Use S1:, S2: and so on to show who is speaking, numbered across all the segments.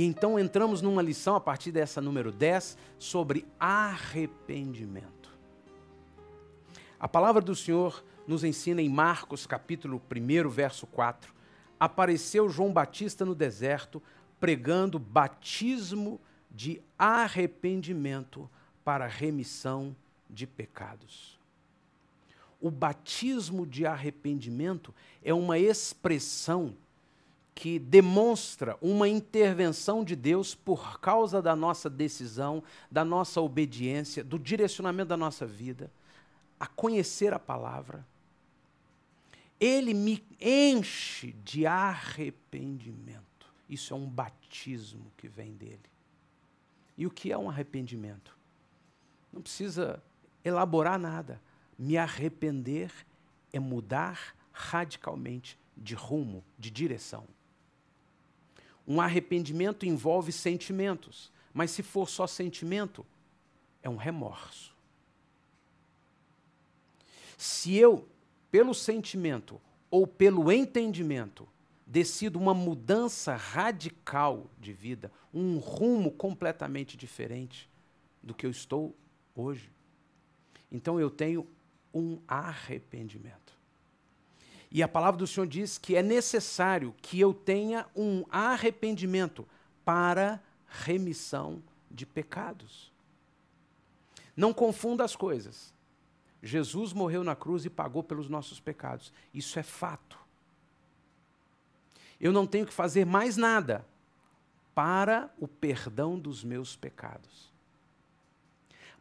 S1: E então entramos numa lição a partir dessa número 10 sobre arrependimento. A palavra do Senhor nos ensina em Marcos capítulo 1, verso 4, apareceu João Batista no deserto pregando batismo de arrependimento para remissão de pecados. O batismo de arrependimento é uma expressão que demonstra uma intervenção de Deus por causa da nossa decisão, da nossa obediência, do direcionamento da nossa vida, a conhecer a palavra. Ele me enche de arrependimento. Isso é um batismo que vem dele. E o que é um arrependimento? Não precisa elaborar nada. Me arrepender é mudar radicalmente de rumo, de direção. Um arrependimento envolve sentimentos, mas se for só sentimento, é um remorso. Se eu, pelo sentimento ou pelo entendimento, decido uma mudança radical de vida, um rumo completamente diferente do que eu estou hoje, então eu tenho um arrependimento. E a palavra do Senhor diz que é necessário que eu tenha um arrependimento para remissão de pecados. Não confunda as coisas. Jesus morreu na cruz e pagou pelos nossos pecados. Isso é fato. Eu não tenho que fazer mais nada para o perdão dos meus pecados.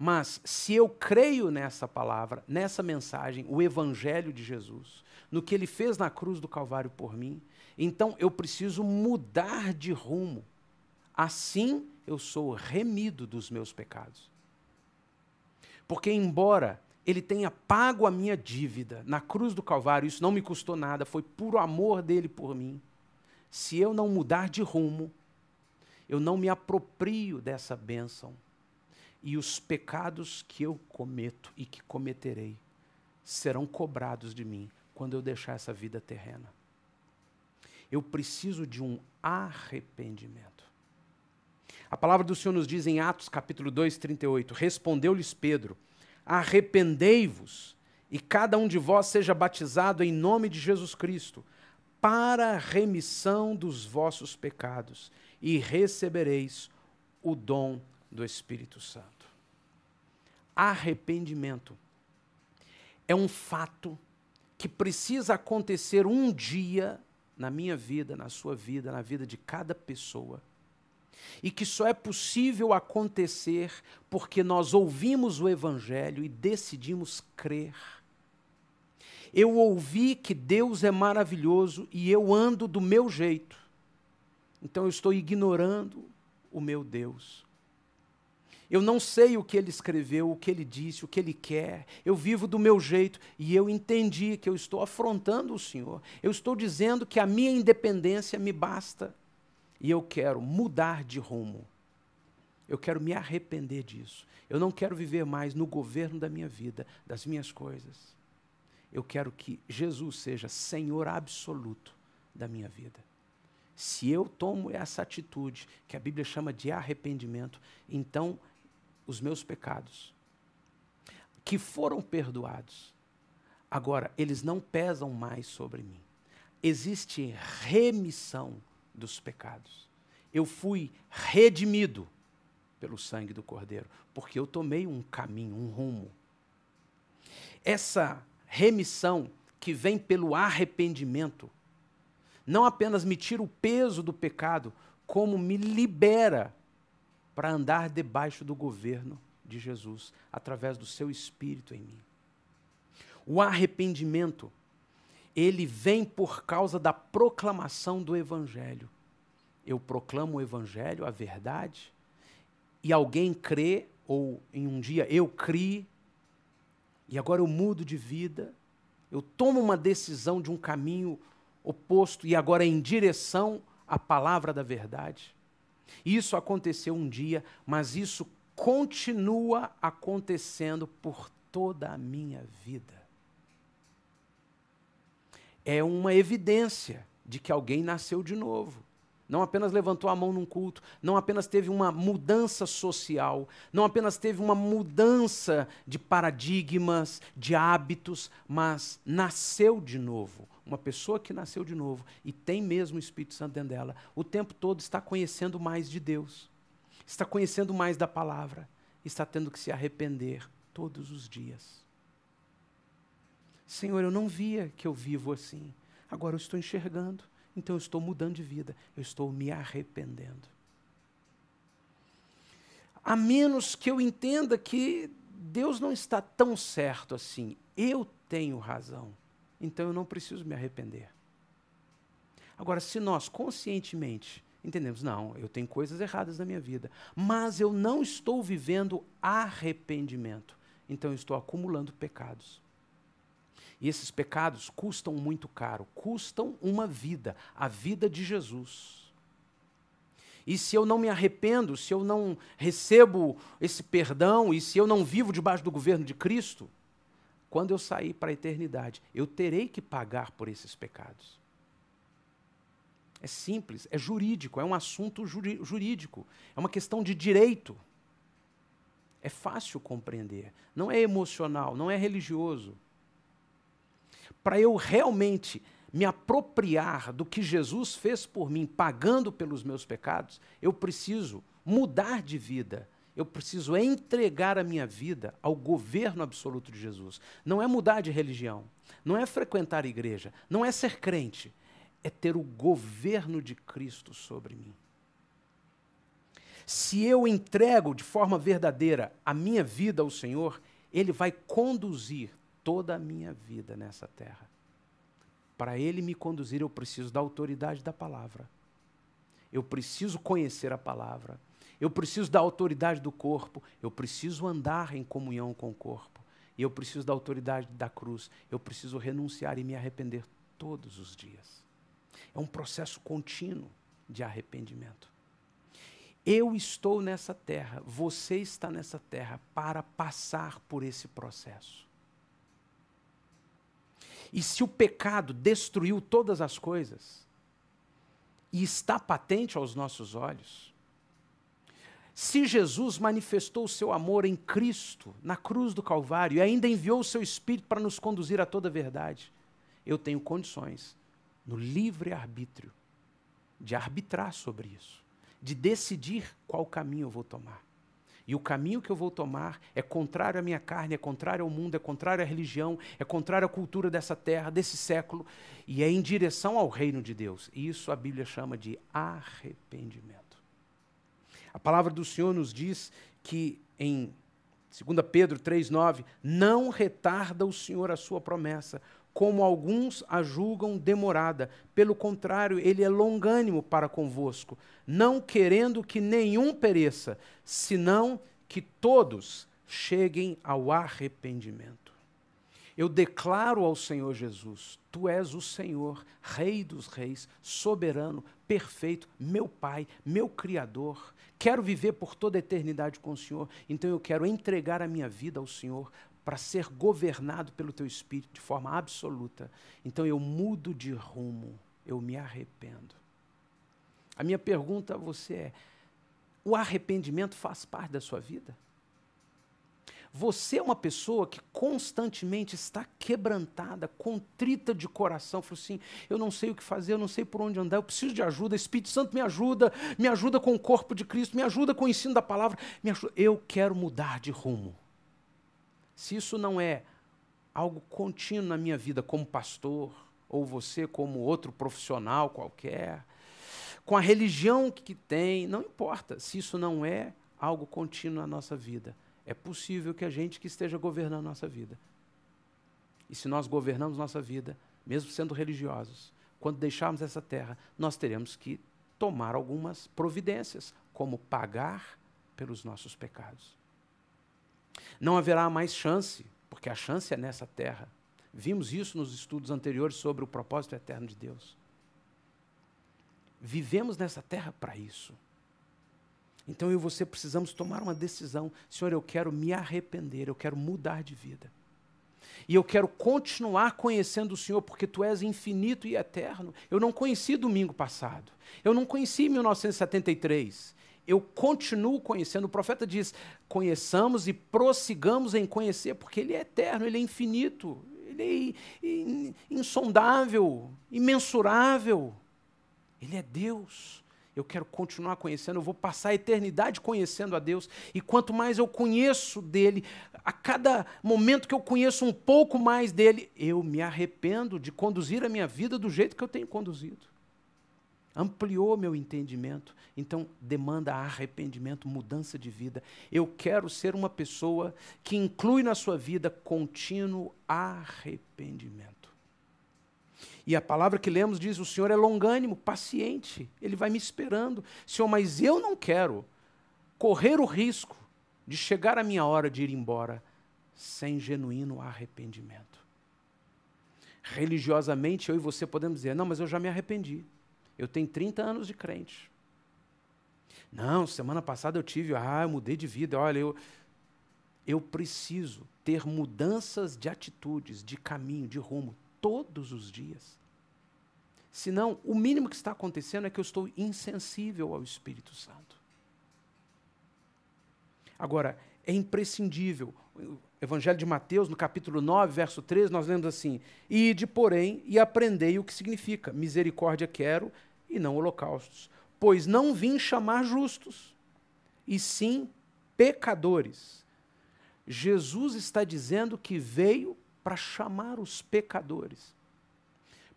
S1: Mas se eu creio nessa palavra, nessa mensagem, o evangelho de Jesus, no que ele fez na cruz do Calvário por mim, então eu preciso mudar de rumo. Assim eu sou remido dos meus pecados. Porque, embora ele tenha pago a minha dívida na cruz do Calvário, isso não me custou nada, foi puro amor dele por mim. Se eu não mudar de rumo, eu não me aproprio dessa bênção e os pecados que eu cometo e que cometerei serão cobrados de mim quando eu deixar essa vida terrena. Eu preciso de um arrependimento. A palavra do Senhor nos diz em Atos capítulo 2, 38: Respondeu-lhes Pedro: Arrependei-vos e cada um de vós seja batizado em nome de Jesus Cristo, para a remissão dos vossos pecados, e recebereis o dom de do Espírito Santo. Arrependimento é um fato que precisa acontecer um dia na minha vida, na sua vida, na vida de cada pessoa. E que só é possível acontecer porque nós ouvimos o Evangelho e decidimos crer. Eu ouvi que Deus é maravilhoso e eu ando do meu jeito. Então eu estou ignorando o meu Deus. Eu não sei o que ele escreveu, o que ele disse, o que ele quer. Eu vivo do meu jeito e eu entendi que eu estou afrontando o Senhor. Eu estou dizendo que a minha independência me basta e eu quero mudar de rumo. Eu quero me arrepender disso. Eu não quero viver mais no governo da minha vida, das minhas coisas. Eu quero que Jesus seja Senhor absoluto da minha vida. Se eu tomo essa atitude, que a Bíblia chama de arrependimento, então os meus pecados, que foram perdoados, agora eles não pesam mais sobre mim. Existe remissão dos pecados. Eu fui redimido pelo sangue do Cordeiro, porque eu tomei um caminho, um rumo. Essa remissão que vem pelo arrependimento não apenas me tira o peso do pecado, como me libera para andar debaixo do governo de Jesus, através do seu espírito em mim. O arrependimento, ele vem por causa da proclamação do evangelho. Eu proclamo o evangelho, a verdade, e alguém crê ou em um dia eu crie e agora eu mudo de vida, eu tomo uma decisão de um caminho oposto e agora em direção à palavra da verdade. Isso aconteceu um dia, mas isso continua acontecendo por toda a minha vida. É uma evidência de que alguém nasceu de novo. Não apenas levantou a mão num culto, não apenas teve uma mudança social, não apenas teve uma mudança de paradigmas, de hábitos, mas nasceu de novo uma pessoa que nasceu de novo e tem mesmo o Espírito Santo dentro dela, o tempo todo está conhecendo mais de Deus, está conhecendo mais da palavra, está tendo que se arrepender todos os dias. Senhor, eu não via que eu vivo assim, agora eu estou enxergando, então eu estou mudando de vida, eu estou me arrependendo. A menos que eu entenda que Deus não está tão certo assim, eu tenho razão então eu não preciso me arrepender. Agora, se nós conscientemente entendemos, não, eu tenho coisas erradas na minha vida, mas eu não estou vivendo arrependimento, então eu estou acumulando pecados. E esses pecados custam muito caro, custam uma vida, a vida de Jesus. E se eu não me arrependo, se eu não recebo esse perdão, e se eu não vivo debaixo do governo de Cristo, quando eu sair para a eternidade, eu terei que pagar por esses pecados. É simples, é jurídico, é um assunto jurídico, é uma questão de direito. É fácil compreender, não é emocional, não é religioso. Para eu realmente me apropriar do que Jesus fez por mim, pagando pelos meus pecados, eu preciso mudar de vida, eu preciso entregar a minha vida ao governo absoluto de Jesus. Não é mudar de religião, não é frequentar igreja, não é ser crente, é ter o governo de Cristo sobre mim. Se eu entrego de forma verdadeira a minha vida ao Senhor, Ele vai conduzir toda a minha vida nessa terra. Para Ele me conduzir, eu preciso da autoridade da palavra. Eu preciso conhecer a palavra eu preciso da autoridade do corpo, eu preciso andar em comunhão com o corpo, e eu preciso da autoridade da cruz, eu preciso renunciar e me arrepender todos os dias. É um processo contínuo de arrependimento. Eu estou nessa terra, você está nessa terra para passar por esse processo. E se o pecado destruiu todas as coisas e está patente aos nossos olhos, se Jesus manifestou o seu amor em Cristo, na cruz do Calvário, e ainda enviou o seu Espírito para nos conduzir a toda a verdade, eu tenho condições, no livre arbítrio, de arbitrar sobre isso, de decidir qual caminho eu vou tomar. E o caminho que eu vou tomar é contrário à minha carne, é contrário ao mundo, é contrário à religião, é contrário à cultura dessa terra, desse século, e é em direção ao reino de Deus. E isso a Bíblia chama de arrependimento. A palavra do Senhor nos diz que em 2 Pedro 3,9, não retarda o Senhor a sua promessa, como alguns a julgam demorada. Pelo contrário, ele é longânimo para convosco, não querendo que nenhum pereça, senão que todos cheguem ao arrependimento. Eu declaro ao Senhor Jesus: Tu és o Senhor, Rei dos Reis, soberano, perfeito, meu Pai, meu Criador. Quero viver por toda a eternidade com o Senhor, então eu quero entregar a minha vida ao Senhor para ser governado pelo Teu Espírito de forma absoluta. Então eu mudo de rumo, eu me arrependo. A minha pergunta a você é: o arrependimento faz parte da sua vida? Você é uma pessoa que constantemente está quebrantada, contrita de coração, falou assim: eu não sei o que fazer, eu não sei por onde andar, eu preciso de ajuda. Espírito Santo me ajuda, me ajuda com o corpo de Cristo, me ajuda com o ensino da palavra, me ajuda. Eu quero mudar de rumo. Se isso não é algo contínuo na minha vida como pastor, ou você como outro profissional qualquer, com a religião que tem, não importa, se isso não é algo contínuo na nossa vida é possível que a gente que esteja governando nossa vida. E se nós governamos nossa vida, mesmo sendo religiosos, quando deixarmos essa terra, nós teremos que tomar algumas providências, como pagar pelos nossos pecados. Não haverá mais chance, porque a chance é nessa terra. Vimos isso nos estudos anteriores sobre o propósito eterno de Deus. Vivemos nessa terra para isso. Então eu e você precisamos tomar uma decisão. Senhor, eu quero me arrepender, eu quero mudar de vida. E eu quero continuar conhecendo o Senhor, porque tu és infinito e eterno. Eu não conheci domingo passado. Eu não conheci 1973. Eu continuo conhecendo. O profeta diz: conheçamos e prossigamos em conhecer, porque Ele é eterno, Ele é infinito, Ele é insondável, imensurável. Ele é Deus eu quero continuar conhecendo, eu vou passar a eternidade conhecendo a Deus. E quanto mais eu conheço dele, a cada momento que eu conheço um pouco mais dele, eu me arrependo de conduzir a minha vida do jeito que eu tenho conduzido. Ampliou meu entendimento, então demanda arrependimento, mudança de vida. Eu quero ser uma pessoa que inclui na sua vida contínuo arrependimento. E a palavra que lemos diz: o Senhor é longânimo, paciente, ele vai me esperando. Senhor, mas eu não quero correr o risco de chegar a minha hora de ir embora sem genuíno arrependimento. Religiosamente, eu e você podemos dizer: não, mas eu já me arrependi. Eu tenho 30 anos de crente. Não, semana passada eu tive, ah, eu mudei de vida. Olha, eu, eu preciso ter mudanças de atitudes, de caminho, de rumo, todos os dias. Senão, o mínimo que está acontecendo é que eu estou insensível ao Espírito Santo. Agora, é imprescindível. O Evangelho de Mateus, no capítulo 9, verso 3, nós lemos assim: Ide, porém, e aprendei o que significa: misericórdia quero e não holocaustos. Pois não vim chamar justos, e sim pecadores. Jesus está dizendo que veio para chamar os pecadores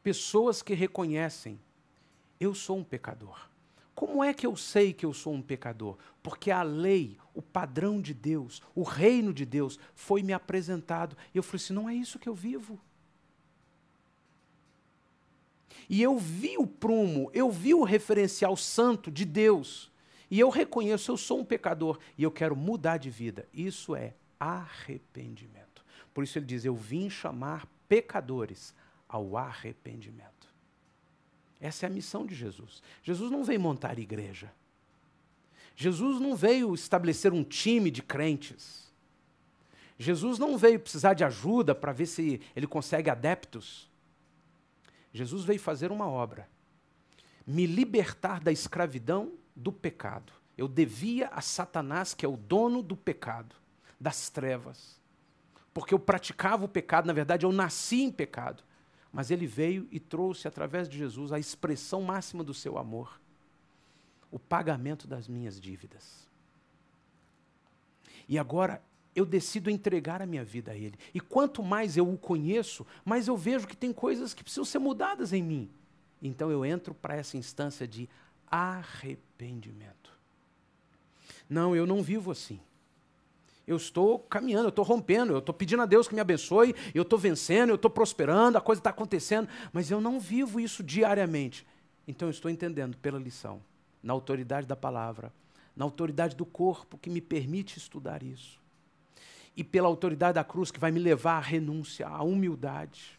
S1: pessoas que reconhecem: eu sou um pecador. Como é que eu sei que eu sou um pecador? Porque a lei, o padrão de Deus, o reino de Deus foi me apresentado. E eu falei assim: não é isso que eu vivo. E eu vi o prumo, eu vi o referencial santo de Deus. E eu reconheço, eu sou um pecador e eu quero mudar de vida. Isso é arrependimento. Por isso ele diz: Eu vim chamar pecadores ao arrependimento. Essa é a missão de Jesus. Jesus não veio montar igreja. Jesus não veio estabelecer um time de crentes. Jesus não veio precisar de ajuda para ver se ele consegue adeptos. Jesus veio fazer uma obra, me libertar da escravidão do pecado. Eu devia a Satanás, que é o dono do pecado, das trevas. Porque eu praticava o pecado, na verdade, eu nasci em pecado. Mas ele veio e trouxe, através de Jesus, a expressão máxima do seu amor, o pagamento das minhas dívidas. E agora eu decido entregar a minha vida a Ele. E quanto mais eu o conheço, mais eu vejo que tem coisas que precisam ser mudadas em mim. Então eu entro para essa instância de arrependimento. Não, eu não vivo assim eu estou caminhando, eu estou rompendo, eu estou pedindo a Deus que me abençoe, eu estou vencendo, eu estou prosperando, a coisa está acontecendo, mas eu não vivo isso diariamente. Então eu estou entendendo pela lição, na autoridade da palavra, na autoridade do corpo que me permite estudar isso, e pela autoridade da cruz que vai me levar à renúncia, à humildade,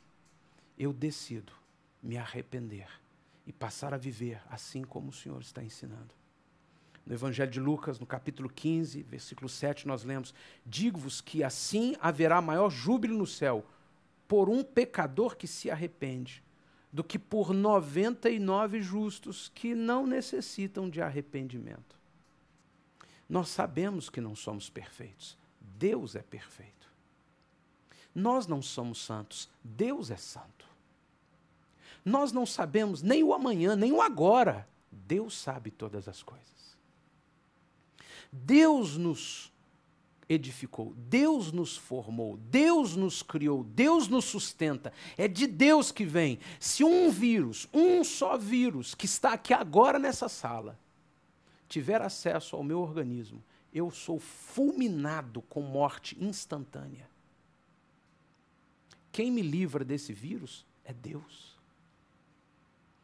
S1: eu decido me arrepender e passar a viver assim como o Senhor está ensinando. No Evangelho de Lucas, no capítulo 15, versículo 7, nós lemos: Digo-vos que assim haverá maior júbilo no céu por um pecador que se arrepende do que por 99 justos que não necessitam de arrependimento. Nós sabemos que não somos perfeitos. Deus é perfeito. Nós não somos santos. Deus é santo. Nós não sabemos nem o amanhã, nem o agora. Deus sabe todas as coisas. Deus nos edificou, Deus nos formou, Deus nos criou, Deus nos sustenta. É de Deus que vem. Se um vírus, um só vírus que está aqui agora nessa sala, tiver acesso ao meu organismo, eu sou fulminado com morte instantânea. Quem me livra desse vírus é Deus.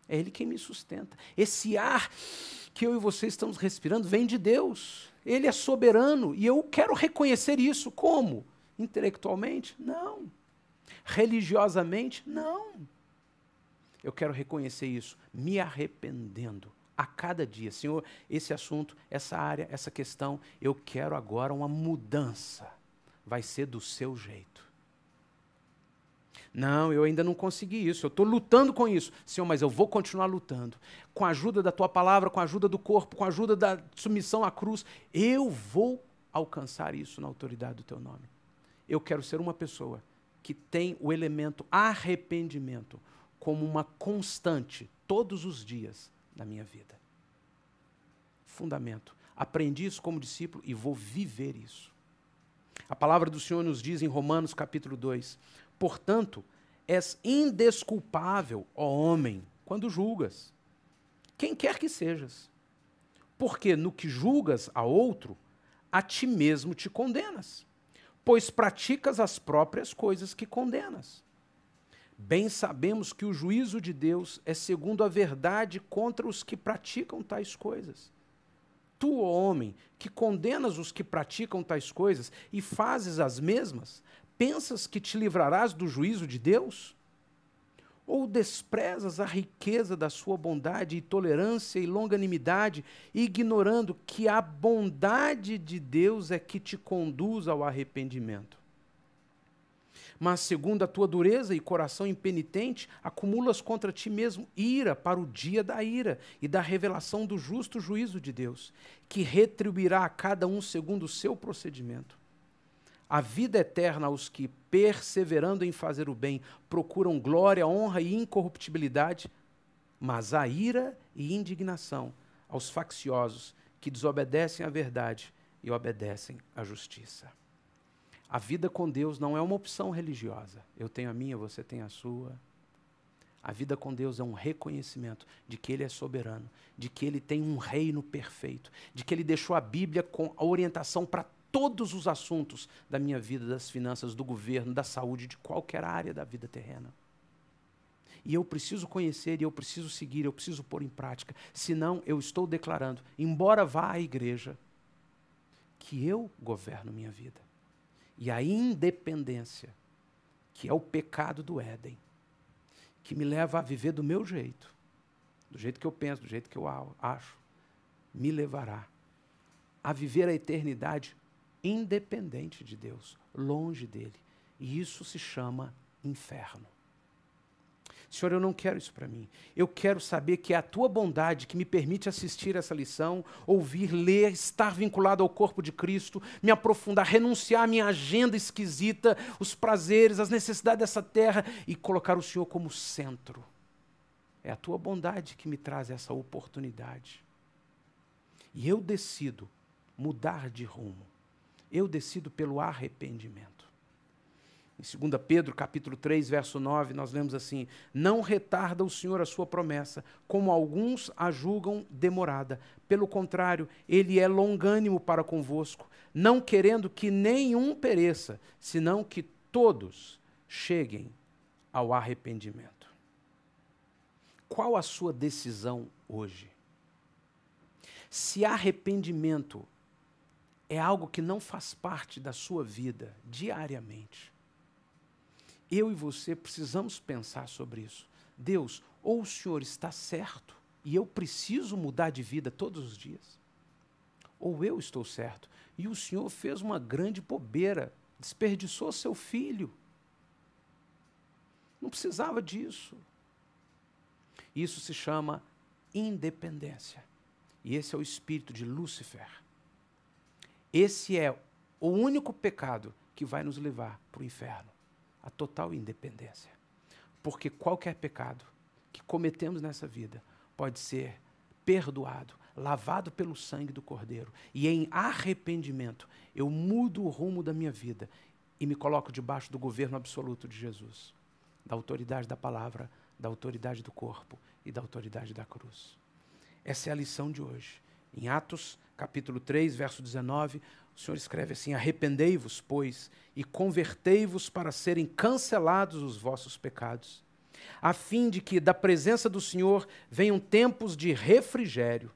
S1: É Ele quem me sustenta. Esse ar que eu e você estamos respirando vem de Deus. Ele é soberano e eu quero reconhecer isso. Como? Intelectualmente? Não. Religiosamente? Não. Eu quero reconhecer isso me arrependendo a cada dia. Senhor, esse assunto, essa área, essa questão, eu quero agora uma mudança. Vai ser do seu jeito. Não, eu ainda não consegui isso, eu estou lutando com isso. Senhor, mas eu vou continuar lutando. Com a ajuda da tua palavra, com a ajuda do corpo, com a ajuda da submissão à cruz, eu vou alcançar isso na autoridade do teu nome. Eu quero ser uma pessoa que tem o elemento arrependimento como uma constante todos os dias da minha vida. Fundamento. Aprendi isso como discípulo e vou viver isso. A palavra do Senhor nos diz em Romanos capítulo 2: Portanto, és indesculpável, ó homem, quando julgas, quem quer que sejas. Porque no que julgas a outro, a ti mesmo te condenas, pois praticas as próprias coisas que condenas. Bem sabemos que o juízo de Deus é segundo a verdade contra os que praticam tais coisas. Tu, ó homem, que condenas os que praticam tais coisas e fazes as mesmas, pensas que te livrarás do juízo de Deus? Ou desprezas a riqueza da sua bondade e tolerância e longanimidade, ignorando que a bondade de Deus é que te conduz ao arrependimento? Mas, segundo a tua dureza e coração impenitente, acumulas contra ti mesmo ira para o dia da ira e da revelação do justo juízo de Deus, que retribuirá a cada um segundo o seu procedimento a vida eterna aos que, perseverando em fazer o bem, procuram glória, honra e incorruptibilidade, mas a ira e indignação aos facciosos que desobedecem à verdade e obedecem à justiça. A vida com Deus não é uma opção religiosa. Eu tenho a minha, você tem a sua. A vida com Deus é um reconhecimento de que Ele é soberano, de que Ele tem um reino perfeito, de que Ele deixou a Bíblia com a orientação para todos os assuntos da minha vida, das finanças, do governo, da saúde, de qualquer área da vida terrena. E eu preciso conhecer, e eu preciso seguir, eu preciso pôr em prática. Senão, eu estou declarando, embora vá à igreja, que eu governo minha vida. E a independência, que é o pecado do Éden, que me leva a viver do meu jeito, do jeito que eu penso, do jeito que eu acho, me levará a viver a eternidade independente de Deus, longe dele. E isso se chama inferno. Senhor, eu não quero isso para mim. Eu quero saber que é a tua bondade que me permite assistir essa lição, ouvir, ler, estar vinculado ao corpo de Cristo, me aprofundar, renunciar à minha agenda esquisita, os prazeres, as necessidades dessa terra e colocar o Senhor como centro. É a tua bondade que me traz essa oportunidade. E eu decido mudar de rumo. Eu decido pelo arrependimento. Em 2 Pedro, capítulo 3, verso 9, nós lemos assim: Não retarda o Senhor a sua promessa, como alguns a julgam demorada. Pelo contrário, ele é longânimo para convosco, não querendo que nenhum pereça, senão que todos cheguem ao arrependimento. Qual a sua decisão hoje? Se arrependimento é algo que não faz parte da sua vida diariamente. Eu e você precisamos pensar sobre isso. Deus, ou o Senhor está certo e eu preciso mudar de vida todos os dias, ou eu estou certo e o Senhor fez uma grande bobeira, desperdiçou seu filho. Não precisava disso. Isso se chama independência. E esse é o espírito de Lúcifer esse é o único pecado que vai nos levar para o inferno a total independência. Porque qualquer pecado que cometemos nessa vida pode ser perdoado, lavado pelo sangue do Cordeiro. E em arrependimento eu mudo o rumo da minha vida e me coloco debaixo do governo absoluto de Jesus, da autoridade da palavra, da autoridade do corpo e da autoridade da cruz. Essa é a lição de hoje. Em Atos, capítulo 3, verso 19, o Senhor escreve assim: Arrependei-vos, pois, e convertei-vos para serem cancelados os vossos pecados, a fim de que da presença do Senhor venham tempos de refrigério,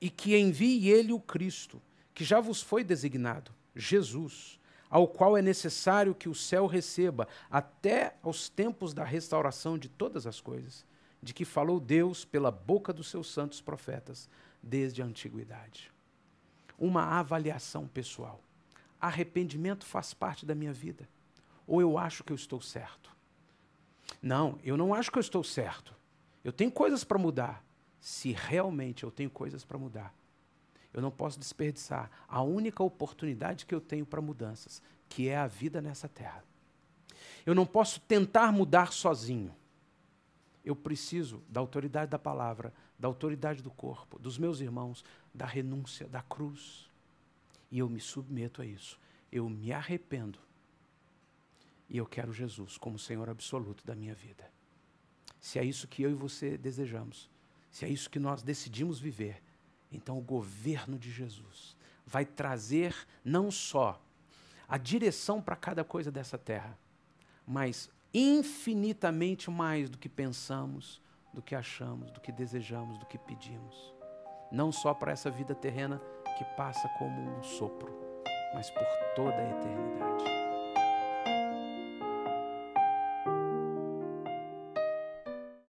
S1: e que envie Ele o Cristo, que já vos foi designado, Jesus, ao qual é necessário que o céu receba até aos tempos da restauração de todas as coisas, de que falou Deus pela boca dos seus santos profetas desde a antiguidade. Uma avaliação pessoal. Arrependimento faz parte da minha vida. Ou eu acho que eu estou certo? Não, eu não acho que eu estou certo. Eu tenho coisas para mudar. Se realmente eu tenho coisas para mudar, eu não posso desperdiçar a única oportunidade que eu tenho para mudanças, que é a vida nessa terra. Eu não posso tentar mudar sozinho eu preciso da autoridade da palavra, da autoridade do corpo, dos meus irmãos, da renúncia, da cruz. E eu me submeto a isso. Eu me arrependo. E eu quero Jesus como Senhor absoluto da minha vida. Se é isso que eu e você desejamos, se é isso que nós decidimos viver, então o governo de Jesus vai trazer não só a direção para cada coisa dessa terra, mas infinitamente mais do que pensamos, do que achamos, do que desejamos, do que pedimos. Não só para essa vida terrena que passa como um sopro, mas por toda a eternidade.